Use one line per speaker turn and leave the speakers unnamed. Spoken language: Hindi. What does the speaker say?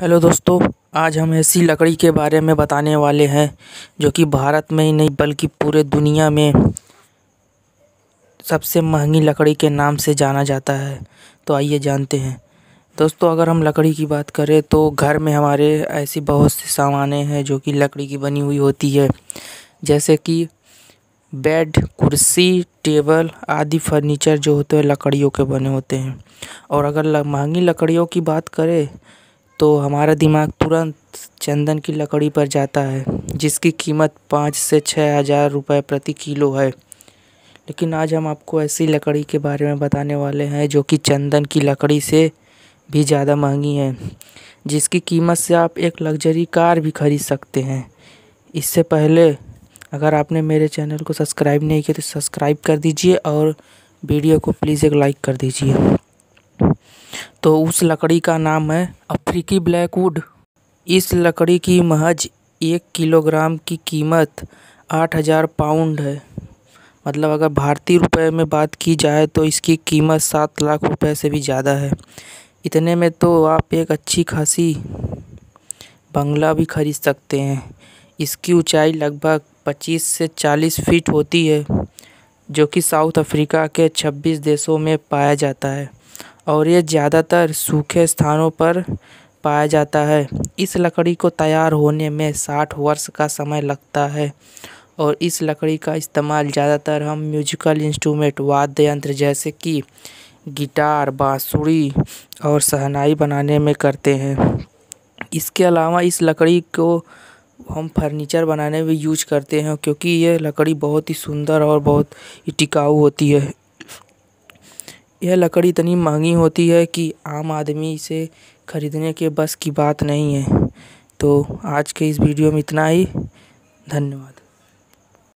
हेलो दोस्तों आज हम ऐसी लकड़ी के बारे में बताने वाले हैं जो कि भारत में ही नहीं बल्कि पूरे दुनिया में सबसे महंगी लकड़ी के नाम से जाना जाता है तो आइए जानते हैं दोस्तों अगर हम लकड़ी की बात करें तो घर में हमारे ऐसी बहुत सी सामान हैं जो कि लकड़ी की बनी हुई होती है जैसे कि बेड कुर्सी टेबल आदि फर्नीचर जो होते हैं लकड़ियों के बने होते हैं और अगर महंगी लकड़ियों की बात करें तो हमारा दिमाग तुरंत चंदन की लकड़ी पर जाता है जिसकी कीमत पाँच से छः हज़ार रुपये प्रति किलो है लेकिन आज हम आपको ऐसी लकड़ी के बारे में बताने वाले हैं जो कि चंदन की लकड़ी से भी ज़्यादा महंगी है जिसकी कीमत से आप एक लग्जरी कार भी खरीद सकते हैं इससे पहले अगर आपने मेरे चैनल को सब्सक्राइब नहीं किया तो सब्सक्राइब कर दीजिए और वीडियो को प्लीज़ एक लाइक कर दीजिए तो उस लकड़ी का नाम है अफ्रीकी ब्लैकवुड इस लकड़ी की महज एक किलोग्राम की कीमत आठ हज़ार पाउंड है मतलब अगर भारतीय रुपए में बात की जाए तो इसकी कीमत सात लाख रुपए से भी ज़्यादा है इतने में तो आप एक अच्छी खासी बंगला भी खरीद सकते हैं इसकी ऊंचाई लगभग 25 से 40 फीट होती है जो कि साउथ अफ्रीका के 26 देशों में पाया जाता है और ये ज़्यादातर सूखे स्थानों पर पाया जाता है इस लकड़ी को तैयार होने में साठ वर्ष का समय लगता है और इस लकड़ी का इस्तेमाल ज़्यादातर हम म्यूजिकल इंस्ट्रूमेंट वाद्य यंत्र जैसे कि गिटार बांसुरी और सहनाई बनाने में करते हैं इसके अलावा इस लकड़ी को हम फर्नीचर बनाने में यूज करते हैं क्योंकि ये लकड़ी बहुत ही सुंदर और बहुत ही टिकाऊ होती है यह लकड़ी इतनी महंगी होती है कि आम आदमी इसे खरीदने के बस की बात नहीं है तो आज के इस वीडियो में इतना ही धन्यवाद